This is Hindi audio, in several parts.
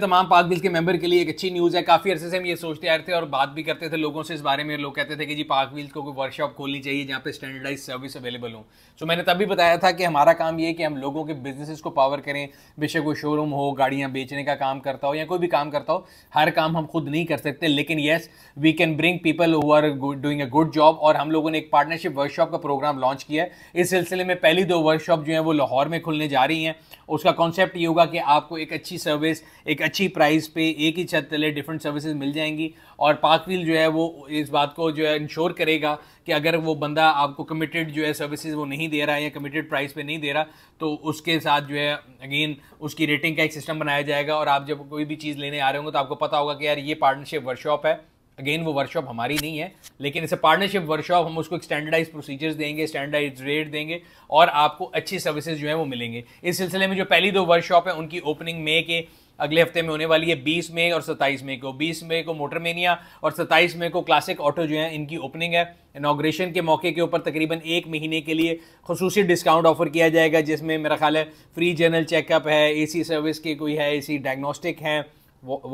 तमाम पाक बिल के मेंबर के लिए एक अच्छी न्यूज़ है काफ़ी अरसे से हम ये सोचते आ रहे थे और बात भी करते थे लोगों से इस बारे में लोग कहते थे कि जी पाक बिल को कोई वर्कशॉप खोलनी चाहिए जहाँ पे स्टैंडर्डाइज सर्विस अवेलेबल हो सो मैंने तब भी बताया था कि हमारा काम ये है कि हम लोगों के बिजनेसेस को पावर करें बेशक कोई शोरूम हो गाड़ियाँ बेचने का काम करता हो या कोई भी काम करता हो हर काम हम खुद नहीं कर सकते लेकिन yes we can bring people who are doing a good job और हम लोगों ने एक पार्टनरशिप वर्कशॉप का प्रोग्राम लॉन्च किया है इस सिलसिले में पहली दो वर्कशॉप जो है वो लाहौर में खुलने जा रही हैं उसका कॉन्सेप्ट ये होगा कि आपको एक अच्छी सर्विस एक अच्छी प्राइस पे एक ही छत तले डिफरेंट सर्विसेज मिल जाएंगी और व्हील जो है वो इस बात को जो है इंश्योर करेगा कि अगर वो बंदा आपको कमिटेड जो है सर्विसेज वो नहीं दे रहा है या कमिटेड प्राइस पे नहीं दे रहा तो उसके साथ जो है अगेन उसकी रेटिंग का एक सिस्टम बनाया जाएगा और आप जब कोई भी चीज़ लेने आ रहे होंगे तो आपको पता होगा कि यार ये पार्टनरशिप वर्कशॉप है अगेन वो वर्कशॉप हमारी नहीं है लेकिन इसे पार्टनरशिप वर्कशॉप हम उसको स्टैंडर्डाइज प्रोसीजर्स देंगे स्टैंडर्डाइज रेट देंगे और आपको अच्छी सर्विसेज जो है वो मिलेंगे इस सिलसिले में जो पहली दो वर्कशॉप है उनकी ओपनिंग मे के अगले हफ्ते में होने वाली है बीस मई और सत्ताईस मई को बीस मई को मोटरमेनिया और सत्ताईस मई को क्लासिक ऑटो जो है इनकी ओपनिंग है इनाग्रेशन के मौके के ऊपर तकरीबन एक महीने के लिए खसूस डिस्काउंट ऑफर किया जाएगा जिसमें मेरा ख्याल है फ्री जनरल चेकअप है ए सर्विस की कोई है सी डायग्नोस्टिक है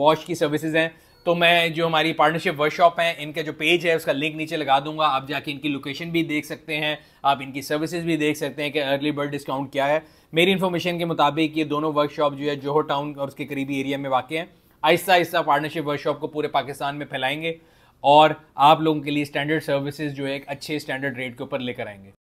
वॉश की सर्विसेज हैं तो मैं जो हमारी पार्टनरशिप वर्कशॉप है इनका जो पेज है उसका लिंक नीचे लगा दूंगा आप जाके इनकी लोकेशन भी देख सकते हैं आप इनकी सर्विसेज भी देख सकते हैं कि अर्ली बर्ड डिस्काउंट क्या है मेरी इन्फॉर्मेशन के मुताबिक ये दोनों वर्कशॉप जो है जोहो टाउन और उसके करीबी एरिया में वाक़ हैं आहिस्ता आहिस्ता पार्टनरशिप वर्कशॉप को पूरे पाकिस्तान में फैलाएंगे और आप लोगों के लिए स्टैंडर्ड सर्विसेज जो है एक अच्छे स्टैंडर्ड रेट के ऊपर लेकर आएंगे